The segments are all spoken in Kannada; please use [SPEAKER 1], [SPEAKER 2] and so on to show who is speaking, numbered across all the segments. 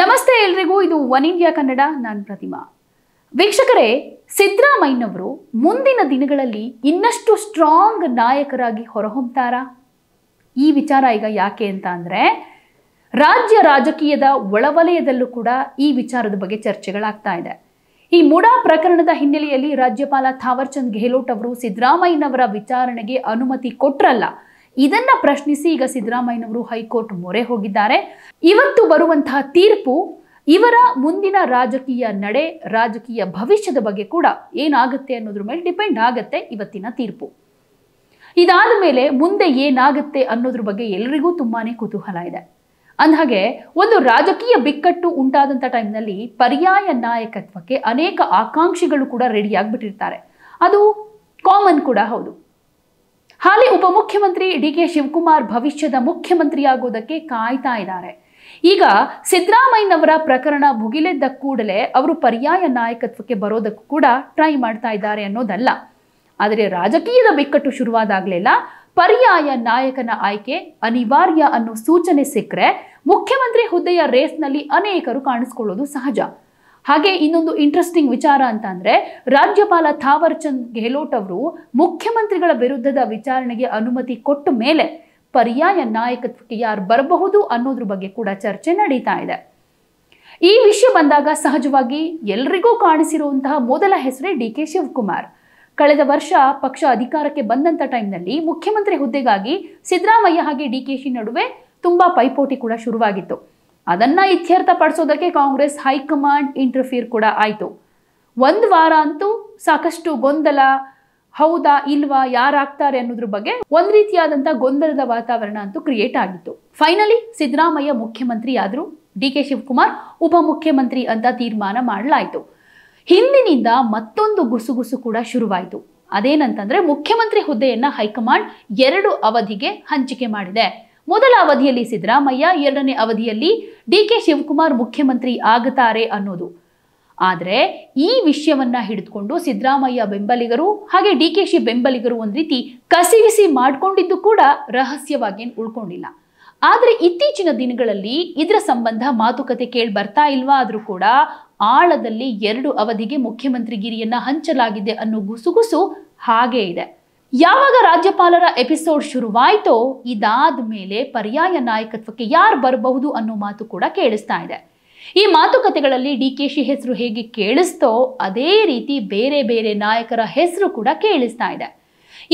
[SPEAKER 1] ನಮಸ್ತೆ ಎಲ್ರಿಗೂ ಇದು ಒನ್ ಇಂಡಿಯಾ ಕನ್ನಡ ನಾನು ಪ್ರತಿಮಾ ವೀಕ್ಷಕರೇ ಸಿದ್ದರಾಮಯ್ಯನವರು ಮುಂದಿನ ದಿನಗಳಲ್ಲಿ ಇನ್ನಷ್ಟು ಸ್ಟ್ರಾಂಗ್ ನಾಯಕರಾಗಿ ಹೊರಹೊಮ್ತಾರ ಈ ವಿಚಾರ ಈಗ ಯಾಕೆ ಅಂತ ಅಂದರೆ ರಾಜ್ಯ ರಾಜಕೀಯದ ಒಳವಲಯದಲ್ಲೂ ಕೂಡ ಈ ವಿಚಾರದ ಬಗ್ಗೆ ಚರ್ಚೆಗಳಾಗ್ತಾ ಇದೆ ಈ ಮುಡಾ ಪ್ರಕರಣದ ಹಿನ್ನೆಲೆಯಲ್ಲಿ ರಾಜ್ಯಪಾಲ ಥಾವರ್ಚಂದ್ ಗೆಹ್ಲೋಟ್ ಅವರು ಸಿದ್ದರಾಮಯ್ಯನವರ ವಿಚಾರಣೆಗೆ ಅನುಮತಿ ಕೊಟ್ರಲ್ಲ ಇದನ್ನ ಪ್ರಶ್ನಿಸಿ ಈಗ ಸಿದ್ದರಾಮಯ್ಯನವರು ಹೈಕೋರ್ಟ್ ಮೊರೆ ಹೋಗಿದ್ದಾರೆ ಇವತ್ತು ಬರುವಂತಹ ತೀರ್ಪು ಇವರ ಮುಂದಿನ ರಾಜಕೀಯ ನಡೆ ರಾಜಕೀಯ ಭವಿಷ್ಯದ ಬಗ್ಗೆ ಕೂಡ ಏನಾಗುತ್ತೆ ಅನ್ನೋದ್ರ ಮೇಲೆ ಡಿಪೆಂಡ್ ಆಗುತ್ತೆ ಇವತ್ತಿನ ತೀರ್ಪು ಇದಾದ ಮೇಲೆ ಮುಂದೆ ಏನಾಗುತ್ತೆ ಅನ್ನೋದ್ರ ಬಗ್ಗೆ ಎಲ್ಲರಿಗೂ ತುಂಬಾನೇ ಕುತೂಹಲ ಇದೆ ಅಂದಹಾಗೆ ಒಂದು ರಾಜಕೀಯ ಬಿಕ್ಕಟ್ಟು ಉಂಟಾದಂಥ ಟೈಮ್ನಲ್ಲಿ ಪರ್ಯಾಯ ನಾಯಕತ್ವಕ್ಕೆ ಅನೇಕ ಆಕಾಂಕ್ಷಿಗಳು ಕೂಡ ರೆಡಿಯಾಗಿಬಿಟ್ಟಿರ್ತಾರೆ ಅದು ಕಾಮನ್ ಕೂಡ ಹೌದು ಹಾಲಿ ಉಪಮುಖ್ಯಮಂತ್ರಿ ಡಿ ಕೆ ಶಿವಕುಮಾರ್ ಭವಿಷ್ಯದ ಮುಖ್ಯಮಂತ್ರಿಯಾಗುವುದಕ್ಕೆ ಕಾಯ್ತಾ ಇದ್ದಾರೆ ಈಗ ಸಿದ್ದರಾಮಯ್ಯನವರ ಪ್ರಕರಣ ಭುಗಿಲೆದ್ದ ಕೂಡಲೇ ಅವರು ಪರ್ಯಾಯ ನಾಯಕತ್ವಕ್ಕೆ ಬರೋದಕ್ಕೂ ಕೂಡ ಟ್ರೈ ಮಾಡ್ತಾ ಇದ್ದಾರೆ ಅನ್ನೋದಲ್ಲ ಆದರೆ ರಾಜಕೀಯದ ಬಿಕ್ಕಟ್ಟು ಶುರುವಾದಾಗಲೆಲ್ಲ ಪರ್ಯಾಯ ನಾಯಕನ ಆಯ್ಕೆ ಅನಿವಾರ್ಯ ಅನ್ನೋ ಸೂಚನೆ ಸಿಕ್ಕರೆ ಮುಖ್ಯಮಂತ್ರಿ ಹುದ್ದೆಯ ರೇಸ್ನಲ್ಲಿ ಅನೇಕರು ಕಾಣಿಸ್ಕೊಳ್ಳೋದು ಸಹಜ ಹಾಗೆ ಇನ್ನೊಂದು ಇಂಟ್ರೆಸ್ಟಿಂಗ್ ವಿಚಾರ ಅಂತ ಅಂದ್ರೆ ರಾಜ್ಯಪಾಲ ಥಾವರ್ ಚಂದ್ ಗೆಹ್ಲೋಟ್ ಅವರು ಮುಖ್ಯಮಂತ್ರಿಗಳ ವಿರುದ್ಧದ ವಿಚಾರಣೆಗೆ ಅನುಮತಿ ಕೊಟ್ಟ ಮೇಲೆ ಪರ್ಯಾಯ ನಾಯಕತ್ವಕ್ಕೆ ಯಾರು ಬರಬಹುದು ಅನ್ನೋದ್ರ ಬಗ್ಗೆ ಕೂಡ ಚರ್ಚೆ ನಡೀತಾ ಇದೆ ಈ ವಿಷಯ ಬಂದಾಗ ಸಹಜವಾಗಿ ಎಲ್ರಿಗೂ ಕಾಣಿಸಿರುವಂತಹ ಮೊದಲ ಹೆಸರೇ ಡಿ ಕೆ ಶಿವಕುಮಾರ್ ಕಳೆದ ವರ್ಷ ಪಕ್ಷ ಅಧಿಕಾರಕ್ಕೆ ಬಂದಂಥ ಟೈಮ್ನಲ್ಲಿ ಮುಖ್ಯಮಂತ್ರಿ ಹುದ್ದೆಗಾಗಿ ಸಿದ್ದರಾಮಯ್ಯ ಹಾಗೆ ಡಿ ಕೆ ಶಿ ನಡುವೆ ತುಂಬಾ ಪೈಪೋಟಿ ಕೂಡ ಶುರುವಾಗಿತ್ತು ಅದನ್ನ ಇತ್ಯರ್ಥಪಡಿಸೋದಕ್ಕೆ ಕಾಂಗ್ರೆಸ್ ಹೈಕಮಾಂಡ್ ಇಂಟರ್ಫಿಯರ್ ಕೂಡ ಆಯಿತು ಒಂದು ವಾರ ಅಂತೂ ಸಾಕಷ್ಟು ಗೊಂದಲ ಹೌದಾ ಇಲ್ವಾ ಯಾರಾಗ್ತಾರೆ ಅನ್ನೋದ್ರ ಬಗ್ಗೆ ಒಂದ್ ರೀತಿಯಾದಂತ ಗೊಂದಲದ ವಾತಾವರಣ ಅಂತೂ ಕ್ರಿಯೇಟ್ ಆಗಿತ್ತು ಫೈನಲಿ ಸಿದ್ದರಾಮಯ್ಯ ಮುಖ್ಯಮಂತ್ರಿ ಆದರೂ ಡಿ ಕೆ ಶಿವಕುಮಾರ್ ಉಪ ಮುಖ್ಯಮಂತ್ರಿ ಅಂತ ತೀರ್ಮಾನ ಮಾಡಲಾಯಿತು ಹಿಂದಿನಿಂದ ಮತ್ತೊಂದು ಗುಸುಗುಸು ಕೂಡ ಶುರುವಾಯಿತು ಅದೇನಂತಂದ್ರೆ ಮುಖ್ಯಮಂತ್ರಿ ಹುದ್ದೆಯನ್ನ ಹೈಕಮಾಂಡ್ ಎರಡು ಅವಧಿಗೆ ಹಂಚಿಕೆ ಮಾಡಿದೆ ಮೊದಲ ಅವಧಿಯಲ್ಲಿ ಸಿದ್ದರಾಮಯ್ಯ ಎರಡನೇ ಅವಧಿಯಲ್ಲಿ ಡಿ ಕೆ ಶಿವಕುಮಾರ್ ಮುಖ್ಯಮಂತ್ರಿ ಆಗುತ್ತಾರೆ ಅನ್ನೋದು ಆದರೆ ಈ ವಿಷಯವನ್ನ ಹಿಡಿದುಕೊಂಡು ಸಿದ್ದರಾಮಯ್ಯ ಬೆಂಬಲಿಗರು ಹಾಗೆ ಡಿ ಕೆ ಶಿ ಬೆಂಬಲಿಗರು ಒಂದು ರೀತಿ ಕಸಿವಿಸಿ ಮಾಡಿಕೊಂಡಿದ್ದು ಕೂಡ ರಹಸ್ಯವಾಗೇನು ಉಳ್ಕೊಂಡಿಲ್ಲ ಆದರೆ ಇತ್ತೀಚಿನ ದಿನಗಳಲ್ಲಿ ಇದರ ಸಂಬಂಧ ಮಾತುಕತೆ ಕೇಳಿ ಬರ್ತಾ ಇಲ್ವಾ ಆದರೂ ಕೂಡ ಆಳದಲ್ಲಿ ಎರಡು ಅವಧಿಗೆ ಮುಖ್ಯಮಂತ್ರಿಗಿರಿಯನ್ನ ಹಂಚಲಾಗಿದೆ ಅನ್ನೋ ಗುಸುಗುಸು ಹಾಗೇ ಇದೆ ಯಾವಾಗ ರಾಜ್ಯಪಾಲರ ಎಪಿಸೋಡ್ ಶುರುವಾಯಿತೋ ಇದಾದ ಮೇಲೆ ಪರ್ಯಾಯ ನಾಯಕತ್ವಕ್ಕೆ ಯಾರು ಬರಬಹುದು ಅನ್ನೋ ಮಾತು ಕೂಡ ಕೇಳಿಸ್ತಾ ಇದೆ ಈ ಮಾತುಕತೆಗಳಲ್ಲಿ ಡಿ ಕೆ ಶಿ ಹೆಸರು ಹೇಗೆ ಕೇಳಿಸ್ತೋ ಅದೇ ರೀತಿ ಬೇರೆ ಬೇರೆ ನಾಯಕರ ಹೆಸರು ಕೂಡ ಕೇಳಿಸ್ತಾ ಇದೆ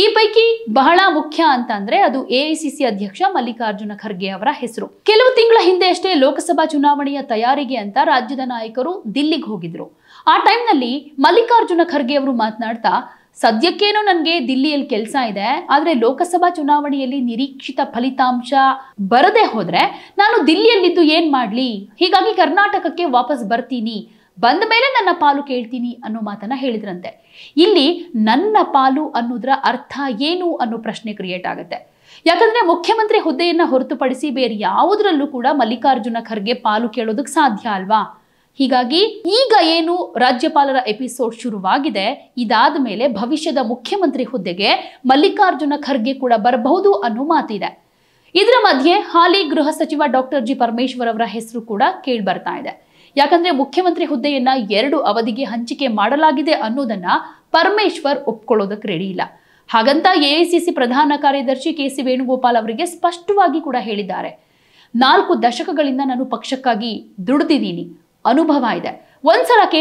[SPEAKER 1] ಈ ಪೈಕಿ ಬಹಳ ಮುಖ್ಯ ಅಂತಂದ್ರೆ ಅದು ಎಐಸಿಸಿ ಅಧ್ಯಕ್ಷ ಮಲ್ಲಿಕಾರ್ಜುನ ಖರ್ಗೆ ಅವರ ಹೆಸರು ಕೆಲವು ತಿಂಗಳ ಹಿಂದೆ ಅಷ್ಟೇ ಲೋಕಸಭಾ ಚುನಾವಣೆಯ ತಯಾರಿಗೆ ಅಂತ ರಾಜ್ಯದ ನಾಯಕರು ದಿಲ್ಲಿಗೆ ಹೋಗಿದ್ರು ಆ ಟೈಮ್ನಲ್ಲಿ ಮಲ್ಲಿಕಾರ್ಜುನ ಖರ್ಗೆ ಅವರು ಮಾತನಾಡ್ತಾ ಸದ್ಯಕ್ಕೇನೋ ನನಗೆ ದಿಲ್ಲಿಯಲ್ಲಿ ಕೆಲಸ ಇದೆ ಆದರೆ ಲೋಕಸಭಾ ಚುನಾವಣೆಯಲ್ಲಿ ನಿರೀಕ್ಷಿತ ಫಲಿತಾಂಶ ಬರದೆ ಹೋದರೆ ನಾನು ದಿಲ್ಲಿಯಲ್ಲಿದ್ದು ಏನು ಮಾಡ್ಲಿ ಹೀಗಾಗಿ ಕರ್ನಾಟಕಕ್ಕೆ ವಾಪಸ್ ಬರ್ತೀನಿ ಬಂದ ಮೇಲೆ ನನ್ನ ಪಾಲು ಕೇಳ್ತೀನಿ ಅನ್ನೋ ಮಾತನ್ನ ಹೇಳಿದ್ರಂತೆ ಇಲ್ಲಿ ನನ್ನ ಪಾಲು ಅನ್ನೋದ್ರ ಅರ್ಥ ಏನು ಅನ್ನೋ ಪ್ರಶ್ನೆ ಕ್ರಿಯೇಟ್ ಆಗುತ್ತೆ ಯಾಕಂದ್ರೆ ಮುಖ್ಯಮಂತ್ರಿ ಹುದ್ದೆಯನ್ನ ಹೊರತುಪಡಿಸಿ ಬೇರೆ ಯಾವುದರಲ್ಲೂ ಕೂಡ ಮಲ್ಲಿಕಾರ್ಜುನ ಖರ್ಗೆ ಪಾಲು ಕೇಳೋದಕ್ಕೆ ಸಾಧ್ಯ ಅಲ್ವಾ ಹೀಗಾಗಿ ಈಗ ಏನು ರಾಜ್ಯಪಾಲರ ಎಪಿಸೋಡ್ ಶುರುವಾಗಿದೆ ಇದಾದ ಮೇಲೆ ಭವಿಷ್ಯದ ಮುಖ್ಯಮಂತ್ರಿ ಹುದ್ದೆಗೆ ಮಲ್ಲಿಕಾರ್ಜುನ ಖರ್ಗೆ ಕೂಡ ಬರಬಹುದು ಅನ್ನೋ ಮಾತಿದೆ ಇದರ ಮಧ್ಯೆ ಹಾಲಿ ಗೃಹ ಸಚಿವ ಡಾಕ್ಟರ್ ಜಿ ಪರಮೇಶ್ವರ್ ಅವರ ಹೆಸರು ಕೂಡ ಕೇಳಿ ಬರ್ತಾ ಇದೆ ಯಾಕಂದ್ರೆ ಮುಖ್ಯಮಂತ್ರಿ ಹುದ್ದೆಯನ್ನ ಎರಡು ಅವಧಿಗೆ ಹಂಚಿಕೆ ಮಾಡಲಾಗಿದೆ ಅನ್ನೋದನ್ನ ಪರಮೇಶ್ವರ್ ಒಪ್ಕೊಳ್ಳೋದಕ್ಕೆ ರೆಡಿ ಇಲ್ಲ ಹಾಗಂತ ಎಐಸಿಸಿ ಪ್ರಧಾನ ಕಾರ್ಯದರ್ಶಿ ಕೆ ಸಿ ವೇಣುಗೋಪಾಲ್ ಅವರಿಗೆ ಸ್ಪಷ್ಟವಾಗಿ ಕೂಡ ಹೇಳಿದ್ದಾರೆ ನಾಲ್ಕು ದಶಕಗಳಿಂದ ನಾನು ಪಕ್ಷಕ್ಕಾಗಿ ದುಡಿದಿದ್ದೀನಿ ಅನುಭವ ಇದೆ ಒಂದ್ಸಲ ಕೆ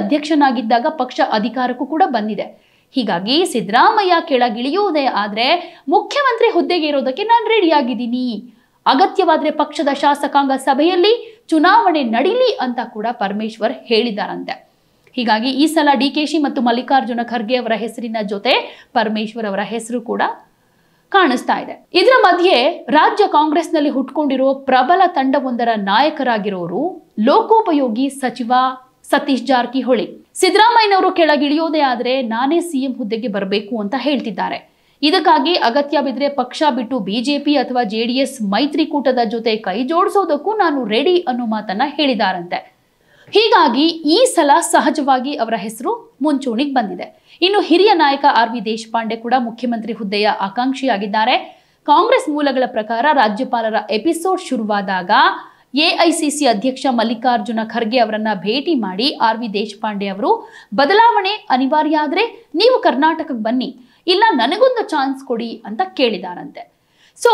[SPEAKER 1] ಅಧ್ಯಕ್ಷನಾಗಿದ್ದಾಗ ಪಕ್ಷ ಅಧಿಕಾರಕ್ಕೂ ಕೂಡ ಬಂದಿದೆ ಹೀಗಾಗಿ ಸಿದ್ದರಾಮಯ್ಯ ಕೆಳಗಿಳಿಯುವುದೇ ಆದರೆ ಮುಖ್ಯಮಂತ್ರಿ ಹುದ್ದೆಗೆ ಇರೋದಕ್ಕೆ ನಾನು ರೆಡಿಯಾಗಿದ್ದೀನಿ ಅಗತ್ಯವಾದರೆ ಪಕ್ಷದ ಶಾಸಕಾಂಗ ಸಭೆಯಲ್ಲಿ ಚುನಾವಣೆ ನಡೀಲಿ ಅಂತ ಕೂಡ ಪರಮೇಶ್ವರ್ ಹೇಳಿದ್ದಾರಂತೆ ಹೀಗಾಗಿ ಈ ಸಲ ಡಿ ಕೆ ಶಿ ಮತ್ತು ಮಲ್ಲಿಕಾರ್ಜುನ ಖರ್ಗೆ ಅವರ ಹೆಸರಿನ ಜೊತೆ ಪರಮೇಶ್ವರ್ ಅವರ ಹೆಸರು ಕೂಡ ಕಾಣಿಸ್ತಾ ಇದೆ ಇದರ ಮಧ್ಯೆ ರಾಜ್ಯ ಕಾಂಗ್ರೆಸ್ನಲ್ಲಿ ಹುಟ್ಕೊಂಡಿರೋ ಪ್ರಬಲ ತಂಡವೊಂದರ ನಾಯಕರಾಗಿರೋರು ಲೋಕೋಪಯೋಗಿ ಸಚಿವ ಸತೀಶ್ ಜಾರಕಿಹೊಳಿ ಸಿದ್ದರಾಮಯ್ಯನವರು ಕೆಳಗಿಳಿಯೋದೇ ಆದರೆ ನಾನೇ ಸಿಎಂ ಹುದ್ದೆಗೆ ಬರಬೇಕು ಅಂತ ಹೇಳ್ತಿದ್ದಾರೆ ಇದಕ್ಕಾಗಿ ಅಗತ್ಯ ಬಿದ್ರೆ ಪಕ್ಷ ಬಿಟ್ಟು ಬಿಜೆಪಿ ಅಥವಾ ಜೆಡಿಎಸ್ ಮೈತ್ರಿಕೂಟದ ಜೊತೆ ಕೈ ಜೋಡಿಸೋದಕ್ಕೂ ನಾನು ರೆಡಿ ಅನ್ನೋ ಮಾತನ್ನ ಹೇಳಿದಾರಂತೆ ಹೀಗಾಗಿ ಈ ಸಲ ಸಹಜವಾಗಿ ಅವರ ಹೆಸರು ಮುಂಚೂಣಿಗೆ ಬಂದಿದೆ ಇನ್ನು ಹಿರಿಯ ನಾಯಕ ಆರ್ ವಿ ದೇಶಪಾಂಡೆ ಕೂಡ ಮುಖ್ಯಮಂತ್ರಿ ಹುದ್ದೆಯ ಆಕಾಂಕ್ಷಿಯಾಗಿದ್ದಾರೆ ಕಾಂಗ್ರೆಸ್ ಮೂಲಗಳ ಪ್ರಕಾರ ರಾಜ್ಯಪಾಲರ ಎಪಿಸೋಡ್ ಶುರುವಾದಾಗ ಎಐಸಿಸಿ ಅಧ್ಯಕ್ಷ ಮಲ್ಲಿಕಾರ್ಜುನ ಖರ್ಗೆ ಅವರನ್ನ ಭೇಟಿ ಮಾಡಿ ಆರ್ ವಿ ದೇಶಪಾಂಡೆ ಅವರು ಬದಲಾವಣೆ ಅನಿವಾರ್ಯ ಆದರೆ ನೀವು ಕರ್ನಾಟಕಕ್ಕೆ ಬನ್ನಿ ಇಲ್ಲ ನನಗೊಂದು ಚಾನ್ಸ್ ಕೊಡಿ ಅಂತ ಕೇಳಿದಾರಂತೆ ಸೊ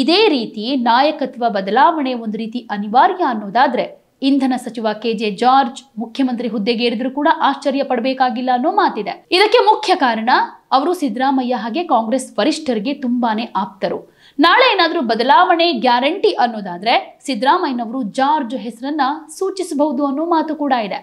[SPEAKER 1] ಇದೇ ರೀತಿ ನಾಯಕತ್ವ ಬದಲಾವಣೆ ಒಂದು ರೀತಿ ಅನಿವಾರ್ಯ ಅನ್ನೋದಾದ್ರೆ ಇಂಧನ ಸಚಿವ ಕೆ ಜೆ ಜಾರ್ಜ್ ಮುಖ್ಯಮಂತ್ರಿ ಹುದ್ದೆಗೆ ಏರಿದ್ರು ಕೂಡ ಆಶ್ಚರ್ಯ ಪಡಬೇಕಾಗಿಲ್ಲ ಅನ್ನೋ ಮಾತಿದೆ ಇದಕ್ಕೆ ಮುಖ್ಯ ಕಾರಣ ಅವರು ಸಿದ್ದರಾಮಯ್ಯ ಹಾಗೆ ಕಾಂಗ್ರೆಸ್ ವರಿಷ್ಠರಿಗೆ ತುಂಬಾನೇ ಆಪ್ತರು ನಾಳೆ ಏನಾದರೂ ಬದಲಾವಣೆ ಗ್ಯಾರಂಟಿ ಅನ್ನೋದಾದ್ರೆ ಸಿದ್ದರಾಮಯ್ಯನವರು ಜಾರ್ಜ್ ಹೆಸರನ್ನ ಸೂಚಿಸಬಹುದು ಅನ್ನೋ ಮಾತು ಕೂಡ ಇದೆ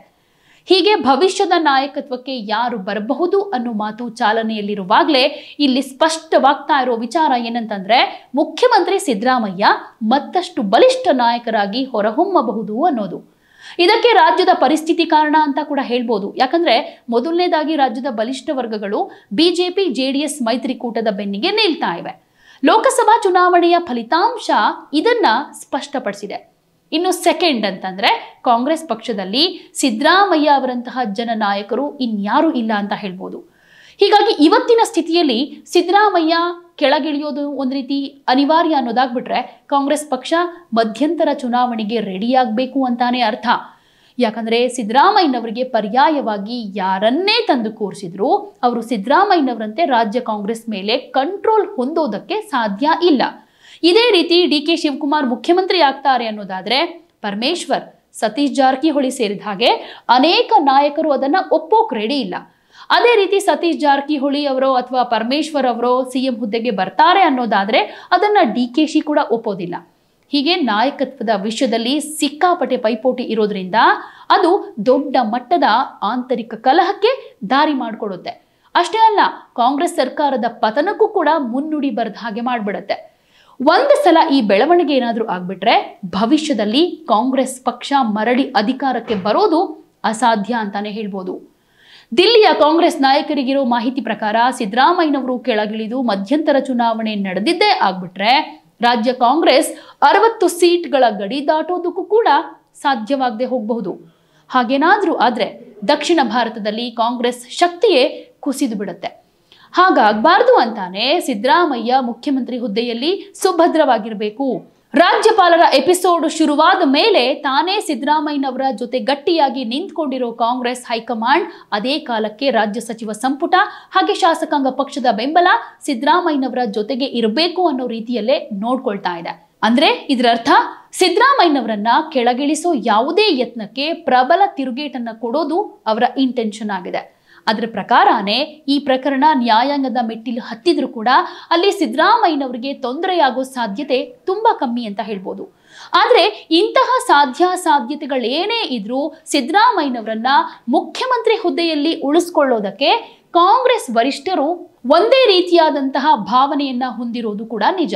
[SPEAKER 1] ಹೀಗೆ ಭವಿಷ್ಯದ ನಾಯಕತ್ವಕ್ಕೆ ಯಾರು ಬರಬಹುದು ಅನ್ನೋ ಮಾತು ಚಾಲನೆಯಲ್ಲಿರುವಾಗಲೇ ಇಲ್ಲಿ ಸ್ಪಷ್ಟವಾಗ್ತಾ ಇರೋ ವಿಚಾರ ಏನಂತಂದ್ರೆ ಮುಖ್ಯಮಂತ್ರಿ ಸಿದ್ದರಾಮಯ್ಯ ಮತ್ತಷ್ಟು ಬಲಿಷ್ಠ ನಾಯಕರಾಗಿ ಹೊರಹೊಮ್ಮಬಹುದು ಅನ್ನೋದು ಇದಕ್ಕೆ ರಾಜ್ಯದ ಪರಿಸ್ಥಿತಿ ಕಾರಣ ಅಂತ ಕೂಡ ಹೇಳ್ಬೋದು ಯಾಕಂದ್ರೆ ಮೊದಲನೇದಾಗಿ ರಾಜ್ಯದ ಬಲಿಷ್ಠ ವರ್ಗಗಳು ಬಿಜೆಪಿ ಜೆಡಿಎಸ್ ಮೈತ್ರಿಕೂಟದ ಬೆನ್ನಿಗೆ ನಿಲ್ತಾ ಇವೆ ಲೋಕಸಭಾ ಚುನಾವಣೆಯ ಫಲಿತಾಂಶ ಇದನ್ನ ಸ್ಪಷ್ಟಪಡಿಸಿದೆ ಇನ್ನು ಸೆಕೆಂಡ್ ಅಂತಂದ್ರೆ ಕಾಂಗ್ರೆಸ್ ಪಕ್ಷದಲ್ಲಿ ಸಿದ್ದರಾಮಯ್ಯ ಅವರಂತಹ ಜನ ನಾಯಕರು ಇನ್ಯಾರು ಇಲ್ಲ ಅಂತ ಹೇಳ್ಬೋದು ಹೀಗಾಗಿ ಇವತ್ತಿನ ಸ್ಥಿತಿಯಲ್ಲಿ ಸಿದ್ದರಾಮಯ್ಯ ಕೆಳಗಿಳಿಯೋದು ಒಂದು ರೀತಿ ಅನಿವಾರ್ಯ ಅನ್ನೋದಾಗ್ಬಿಟ್ರೆ ಕಾಂಗ್ರೆಸ್ ಪಕ್ಷ ಮಧ್ಯಂತರ ಚುನಾವಣೆಗೆ ರೆಡಿಯಾಗಬೇಕು ಅಂತಾನೆ ಅರ್ಥ ಯಾಕಂದರೆ ಸಿದ್ದರಾಮಯ್ಯನವರಿಗೆ ಪರ್ಯಾಯವಾಗಿ ಯಾರನ್ನೇ ತಂದು ಕೂರಿಸಿದ್ರು ಅವರು ಸಿದ್ದರಾಮಯ್ಯನವರಂತೆ ರಾಜ್ಯ ಕಾಂಗ್ರೆಸ್ ಮೇಲೆ ಕಂಟ್ರೋಲ್ ಹೊಂದೋದಕ್ಕೆ ಸಾಧ್ಯ ಇಲ್ಲ ಇದೇ ರೀತಿ ಡಿ ಕೆ ಶಿವಕುಮಾರ್ ಮುಖ್ಯಮಂತ್ರಿ ಆಗ್ತಾರೆ ಅನ್ನೋದಾದರೆ ಪರಮೇಶ್ವರ್ ಸತೀಶ್ ಜಾರಕಿಹೊಳಿ ಸೇರಿದ ಹಾಗೆ ಅನೇಕ ನಾಯಕರು ಅದನ್ನು ಒಪ್ಪೋಕ್ ರೆಡಿ ಇಲ್ಲ ಅದೇ ರೀತಿ ಸತೀಶ್ ಜಾರಕಿಹೊಳಿ ಅವರೋ ಅಥವಾ ಪರಮೇಶ್ವರ್ ಅವರೋ ಸಿಎಂ ಹುದ್ದೆಗೆ ಬರ್ತಾರೆ ಅನ್ನೋದಾದರೆ ಅದನ್ನು ಡಿ ಕೆ ಶಿ ಕೂಡ ಒಪ್ಪೋದಿಲ್ಲ ಹೀಗೆ ನಾಯಕತ್ವದ ವಿಷಯದಲ್ಲಿ ಸಿಕ್ಕಾಪಟ್ಟೆ ಪೈಪೋಟಿ ಇರೋದ್ರಿಂದ ಅದು ದೊಡ್ಡ ಮಟ್ಟದ ಆಂತರಿಕ ಕಲಹಕ್ಕೆ ದಾರಿ ಮಾಡಿಕೊಡುತ್ತೆ ಅಷ್ಟೇ ಅಲ್ಲ ಕಾಂಗ್ರೆಸ್ ಸರ್ಕಾರದ ಪತನಕ್ಕೂ ಕೂಡ ಮುನ್ನುಡಿ ಬರೆದ ಹಾಗೆ ಮಾಡಿಬಿಡುತ್ತೆ ಒಂದು ಸಲ ಈ ಬೆಳವಣಿಗೆ ಏನಾದರೂ ಆಗ್ಬಿಟ್ರೆ ಭವಿಷ್ಯದಲ್ಲಿ ಕಾಂಗ್ರೆಸ್ ಪಕ್ಷ ಮರಳಿ ಅಧಿಕಾರಕ್ಕೆ ಬರೋದು ಅಸಾಧ್ಯ ಅಂತಾನೆ ಹೇಳ್ಬೋದು ದಿಲ್ಲಿಯ ಕಾಂಗ್ರೆಸ್ ನಾಯಕರಿಗಿರೋ ಮಾಹಿತಿ ಪ್ರಕಾರ ಸಿದ್ದರಾಮಯ್ಯನವರು ಕೆಳಗಿಳಿದು ಮಧ್ಯಂತರ ಚುನಾವಣೆ ನಡೆದಿದ್ದೇ ಆಗ್ಬಿಟ್ರೆ ರಾಜ್ಯ ಕಾಂಗ್ರೆಸ್ ಅರವತ್ತು ಸೀಟ್ಗಳ ಗಡಿ ದಾಟೋದಕ್ಕೂ ಕೂಡ ಸಾಧ್ಯವಾಗದೆ ಹೋಗಬಹುದು ಹಾಗೇನಾದರೂ ಆದರೆ ದಕ್ಷಿಣ ಭಾರತದಲ್ಲಿ ಕಾಂಗ್ರೆಸ್ ಶಕ್ತಿಯೇ ಕುಸಿದು ಬಿಡುತ್ತೆ ಹಾಗಾಗಬಾರ್ದು ಅಂತಾನೆ ಸಿದ್ದರಾಮಯ್ಯ ಮುಖ್ಯಮಂತ್ರಿ ಹುದ್ದೆಯಲ್ಲಿ ಸುಭದ್ರವಾಗಿರಬೇಕು ರಾಜ್ಯಪಾಲರ ಎಪಿಸೋಡ್ ಶುರುವಾದ ಮೇಲೆ ತಾನೇ ಸಿದ್ದರಾಮಯ್ಯನವರ ಜೊತೆ ಗಟ್ಟಿಯಾಗಿ ನಿಂತ್ಕೊಂಡಿರೋ ಕಾಂಗ್ರೆಸ್ ಹೈಕಮಾಂಡ್ ಅದೇ ಕಾಲಕ್ಕೆ ರಾಜ್ಯ ಸಚಿವ ಸಂಪುಟ ಹಾಗೆ ಶಾಸಕಾಂಗ ಪಕ್ಷದ ಬೆಂಬಲ ಸಿದ್ದರಾಮಯ್ಯನವರ ಜೊತೆಗೆ ಇರಬೇಕು ಅನ್ನೋ ರೀತಿಯಲ್ಲೇ ನೋಡ್ಕೊಳ್ತಾ ಇದೆ ಅಂದ್ರೆ ಇದರರ್ಥ ಸಿದ್ದರಾಮಯ್ಯನವರನ್ನ ಕೆಳಗಿಳಿಸೋ ಯಾವುದೇ ಯತ್ನಕ್ಕೆ ಪ್ರಬಲ ತಿರುಗೇಟನ್ನ ಕೊಡೋದು ಅವರ ಇಂಟೆನ್ಷನ್ ಆಗಿದೆ ಅದರ ಪ್ರಕಾರನೇ ಈ ಪ್ರಕರಣ ನ್ಯಾಯಾಂಗದ ಮೆಟ್ಟಿಲು ಹತ್ತಿದ್ರು ಕೂಡ ಅಲ್ಲಿ ಸಿದ್ದರಾಮಯ್ಯನವರಿಗೆ ತೊಂದರೆಯಾಗೋ ಸಾಧ್ಯತೆ ತುಂಬ ಕಮ್ಮಿ ಅಂತ ಹೇಳ್ಬೋದು ಆದರೆ ಇಂತಹ ಸಾಧ್ಯ ಸಾಧ್ಯತೆಗಳೇನೇ ಇದ್ರೂ ಸಿದ್ದರಾಮಯ್ಯನವರನ್ನ ಮುಖ್ಯಮಂತ್ರಿ ಹುದ್ದೆಯಲ್ಲಿ ಉಳಿಸ್ಕೊಳ್ಳೋದಕ್ಕೆ ಕಾಂಗ್ರೆಸ್ ವರಿಷ್ಠರು ಒಂದೇ ರೀತಿಯಾದಂತಹ ಭಾವನೆಯನ್ನ ಹೊಂದಿರೋದು ಕೂಡ ನಿಜ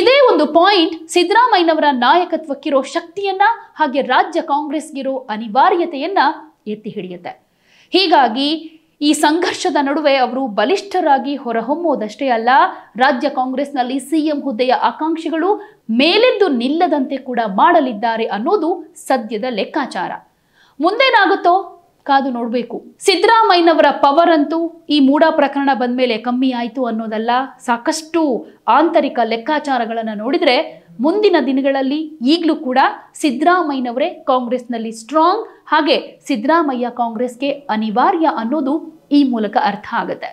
[SPEAKER 1] ಇದೇ ಒಂದು ಪಾಯಿಂಟ್ ಸಿದ್ದರಾಮಯ್ಯನವರ ನಾಯಕತ್ವಕ್ಕಿರೋ ಶಕ್ತಿಯನ್ನ ಹಾಗೆ ರಾಜ್ಯ ಕಾಂಗ್ರೆಸ್ಗಿರೋ ಅನಿವಾರ್ಯತೆಯನ್ನ ಎತ್ತಿ ಹಿಡಿಯುತ್ತೆ ಹೀಗಾಗಿ ಈ ಸಂಘರ್ಷದ ನಡುವೆ ಅವರು ಬಲಿಷ್ಠರಾಗಿ ಹೊರಹೊಮ್ಮುವುದಷ್ಟೇ ಅಲ್ಲ ರಾಜ್ಯ ಕಾಂಗ್ರೆಸ್ನಲ್ಲಿ ಸಿಎಂ ಹುದ್ದೆಯ ಆಕಾಂಕ್ಷಿಗಳು ಮೇಲೆದ್ದು ನಿಲ್ಲದಂತೆ ಕೂಡ ಮಾಡಲಿದ್ದಾರೆ ಅನ್ನೋದು ಸದ್ಯದ ಲೆಕ್ಕಾಚಾರ ಮುಂದೇನಾಗುತ್ತೋ ಕಾದು ನೋಡಬೇಕು ಸಿದ್ದರಾಮಯ್ಯನವರ ಪವರ್ ಅಂತೂ ಈ ಮೂಡ ಪ್ರಕರಣ ಬಂದ ಮೇಲೆ ಕಮ್ಮಿ ಆಯಿತು ಅನ್ನೋದಲ್ಲ ಸಾಕಷ್ಟು ಆಂತರಿಕ ಲೆಕ್ಕಾಚಾರಗಳನ್ನು ನೋಡಿದರೆ ಮುಂದಿನ ದಿನಗಳಲ್ಲಿ ಈಗಲೂ ಕೂಡ ಸಿದ್ದರಾಮಯ್ಯನವರೇ ಕಾಂಗ್ರೆಸ್ನಲ್ಲಿ ಸ್ಟ್ರಾಂಗ್ ಹಾಗೆ ಸಿದ್ದರಾಮಯ್ಯ ಕಾಂಗ್ರೆಸ್ಗೆ ಅನಿವಾರ್ಯ ಅನ್ನೋದು ಈ ಮೂಲಕ ಅರ್ಥ ಆಗುತ್ತೆ